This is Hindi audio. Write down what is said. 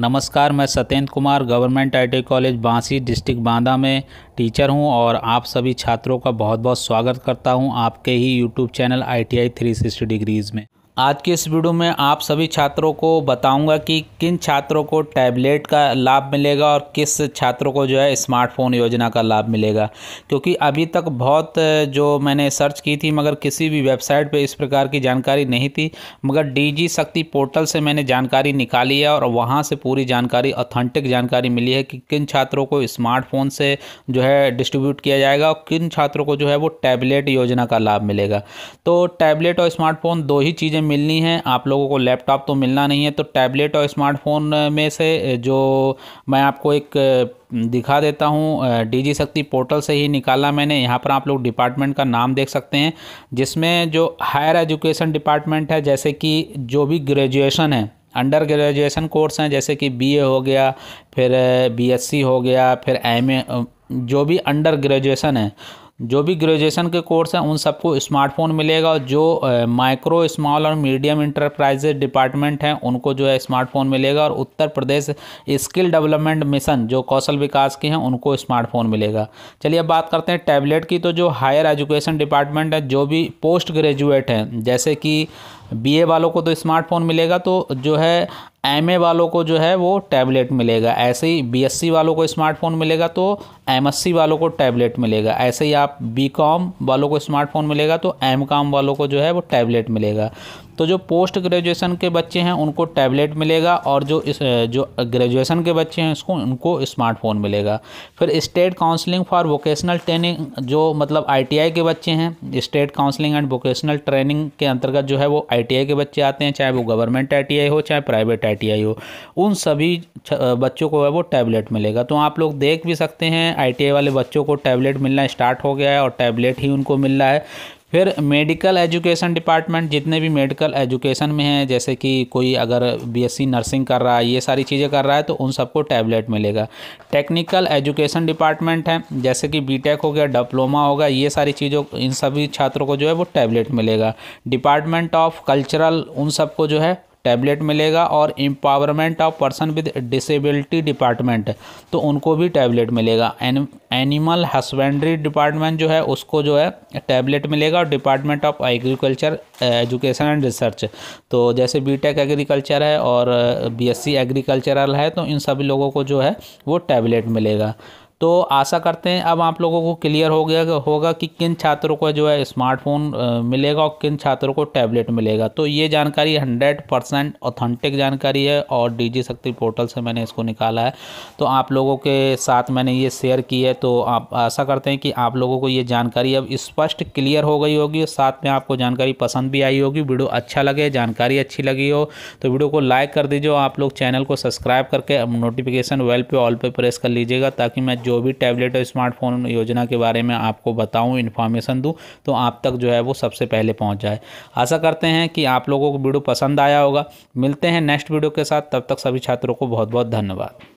नमस्कार मैं Satyendra Kumar government I college Bansi district Banda में टीचर हूं और आप सभी छात्रों का बहुत बहुत स्वागत करता हूं आपके ही YouTube channel I T I three sixty degrees में आज के इस वीडियो में आप सभी छात्रों को बताऊंगा कि किन छात्रों को टैबलेट का लाभ मिलेगा और किस छात्रों को जो है स्मार्टफोन योजना का लाभ मिलेगा क्योंकि अभी तक बहुत जो मैंने सर्च की थी मगर किसी भी वेबसाइट पे इस प्रकार की जानकारी नहीं थी मगर डीजी शक्ति पोर्टल से मैंने जानकारी निकाली है और वहाँ से पूरी जानकारी ऑथेंटिक जानकारी मिली है कि किन छात्रों को स्मार्टफोन से जो है डिस्ट्रीब्यूट किया जाएगा और किन छात्रों को जो है वो टैबलेट योजना का लाभ मिलेगा तो टैबलेट और स्मार्टफोन दो ही चीज़ें मिलनी हैं आप लोगों को लैपटॉप तो मिलना नहीं है तो टैबलेट और स्मार्टफोन में से जो मैं आपको एक दिखा देता हूँ डीजी शक्ति पोर्टल से ही निकाला मैंने यहाँ पर आप लोग डिपार्टमेंट का नाम देख सकते हैं जिसमें जो हायर एजुकेशन डिपार्टमेंट है जैसे कि जो भी ग्रेजुएशन है अंडर ग्रेजुएशन कोर्स हैं जैसे कि बी हो गया फिर बी हो गया फिर एम जो भी अंडर ग्रेजुएशन है जो भी ग्रेजुएशन के कोर्स हैं उन सबको स्मार्टफोन मिलेगा और जो माइक्रो स्मॉल और मीडियम इंटरप्राइजेज डिपार्टमेंट हैं उनको जो है स्मार्टफोन मिलेगा और Uttar Pradesh skill development mission जो कौशल विकास की हैं उनको स्मार्टफोन मिलेगा चलिए अब बात करते हैं टैबलेट की तो जो हायर एजुकेशन डिपार्टमेंट है जो भी पोस्ट ग्रेजुएट हैं जैसे कि बीए वालों को तो स्मार्टफोन मिलेगा तो जो है एम वालों को जो है वो टैबलेट मिलेगा ऐसे ही बी वालों को स्मार्टफोन मिलेगा तो एम वालों को टैबलेट मिलेगा ऐसे ही आप बी वालों को स्मार्टफोन मिलेगा तो एम वालों को जो है वो टैबलेट मिलेगा तो जो पोस्ट ग्रेजुएशन के बच्चे हैं उनको टैबलेट मिलेगा और जो इस जो ग्रेजुएशन के बच्चे हैं उसको उनको स्मार्टफोन मिलेगा फिर state counselling for vocational training जो मतलब आईटीआई के बच्चे हैं state counselling and vocational training के अंतर्गत जो है वो आई के बच्चे आते हैं चाहे वो गवर्नमेंट आई हो चाहे प्राइवेट आई हो उन सभी बच्चों को है वो टैबलेट मिलेगा तो आप लोग देख भी सकते हैं आई वाले बच्चों को टैबलेट मिलना स्टार्ट हो गया है और टैबलेट ही उनको मिल रहा है फिर मेडिकल एजुकेशन डिपार्टमेंट जितने भी मेडिकल एजुकेशन में हैं जैसे कि कोई अगर बीएससी नर्सिंग कर रहा है ये सारी चीज़ें कर रहा है तो उन सबको टैबलेट मिलेगा टेक्निकल एजुकेशन डिपार्टमेंट है जैसे कि बीटेक हो गया डिप्लोमा होगा ये सारी चीज़ों इन सभी छात्रों को जो है वो टैबलेट मिलेगा डिपार्टमेंट ऑफ कल्चरल उन सबको जो है टैबलेट मिलेगा और empowerment of person with disability department तो उनको भी टैबलेट मिलेगा एनिमल हस्बेंड्री डिपार्टमेंट जो है उसको जो है टैबलेट मिलेगा और department of agriculture education and research तो जैसे बीटेक एग्रीकल्चर है और बीएससी एग्रीकल्चरल है तो इन सभी लोगों को जो है वो टैबलेट मिलेगा तो आशा करते हैं अब आप लोगों को क्लियर हो गया होगा कि किन छात्रों को जो है स्मार्टफोन मिलेगा और किन छात्रों को टैबलेट मिलेगा तो ये जानकारी हंड्रेड परसेंट ऑथेंटिक जानकारी है और डीजी शक्ति पोर्टल से मैंने इसको निकाला है तो आप लोगों के साथ मैंने ये शेयर की है तो आप आशा करते हैं कि आप लोगों को ये जानकारी अब स्पष्ट क्लियर हो गई होगी साथ में आपको जानकारी पसंद भी आई होगी वीडियो अच्छा लगे जानकारी अच्छी लगी हो तो वीडियो को लाइक कर दीजिए आप लोग चैनल को सब्सक्राइब करके नोटिफिकेशन वेल पे ऑल पर प्रेस कर लीजिएगा ताकि मैं जो भी टैबलेट और स्मार्टफोन योजना के बारे में आपको बताऊँ इन्फॉर्मेशन दूँ तो आप तक जो है वो सबसे पहले पहुँच जाए आशा करते हैं कि आप लोगों को वीडियो पसंद आया होगा मिलते हैं नेक्स्ट वीडियो के साथ तब तक सभी छात्रों को बहुत बहुत धन्यवाद